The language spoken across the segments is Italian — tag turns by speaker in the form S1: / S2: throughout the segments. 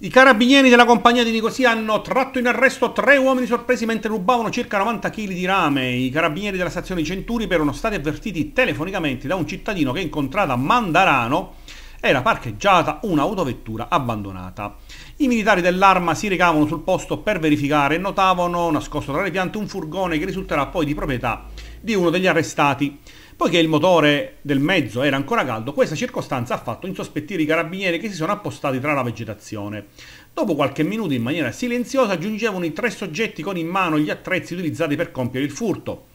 S1: I carabinieri della compagnia di Nicosia hanno tratto in arresto tre uomini sorpresi mentre rubavano circa 90 kg di rame. I carabinieri della stazione Centuri erano stati avvertiti telefonicamente da un cittadino che incontrata a Mandarano era parcheggiata un'autovettura abbandonata. I militari dell'arma si recavano sul posto per verificare e notavano nascosto tra le piante un furgone che risulterà poi di proprietà di uno degli arrestati. Poiché il motore del mezzo era ancora caldo, questa circostanza ha fatto insospettire i carabinieri che si sono appostati tra la vegetazione. Dopo qualche minuto in maniera silenziosa giungevano i tre soggetti con in mano gli attrezzi utilizzati per compiere il furto.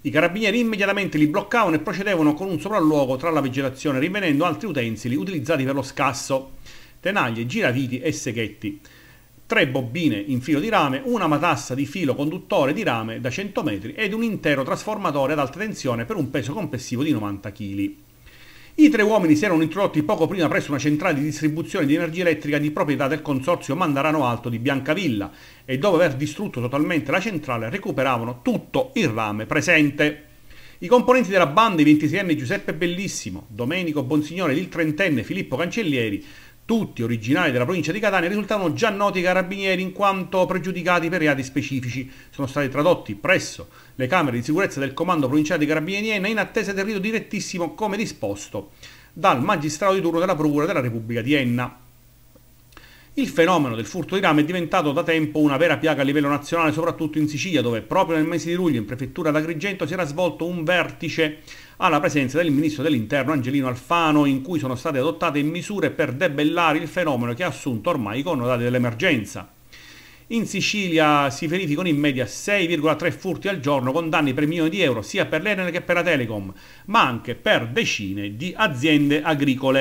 S1: I carabinieri immediatamente li bloccavano e procedevano con un sopralluogo tra la vegetazione rinvenendo altri utensili utilizzati per lo scasso, tenaglie, giraviti e seghetti tre bobine in filo di rame, una matassa di filo conduttore di rame da 100 metri ed un intero trasformatore ad alta tensione per un peso complessivo di 90 kg. I tre uomini si erano introdotti poco prima presso una centrale di distribuzione di energia elettrica di proprietà del consorzio Mandarano Alto di Biancavilla e dopo aver distrutto totalmente la centrale recuperavano tutto il rame presente. I componenti della banda, i 26anni Giuseppe Bellissimo, Domenico Bonsignore ed il trentenne Filippo Cancellieri, tutti originari della provincia di Catania, risultavano già noti ai carabinieri in quanto pregiudicati per reati specifici. Sono stati tradotti presso le Camere di Sicurezza del Comando Provinciale dei Carabinieri in attesa del rito direttissimo come disposto dal magistrato di turno della Procura della Repubblica di Enna. Il fenomeno del furto di rame è diventato da tempo una vera piaga a livello nazionale, soprattutto in Sicilia, dove proprio nel mese di luglio in prefettura d'Agrigento si era svolto un vertice alla presenza del ministro dell'interno Angelino Alfano, in cui sono state adottate misure per debellare il fenomeno che ha assunto ormai i connotati dell'emergenza. In Sicilia si verificano in media 6,3 furti al giorno con danni per milioni di euro sia per l'Enel che per la Telecom, ma anche per decine di aziende agricole.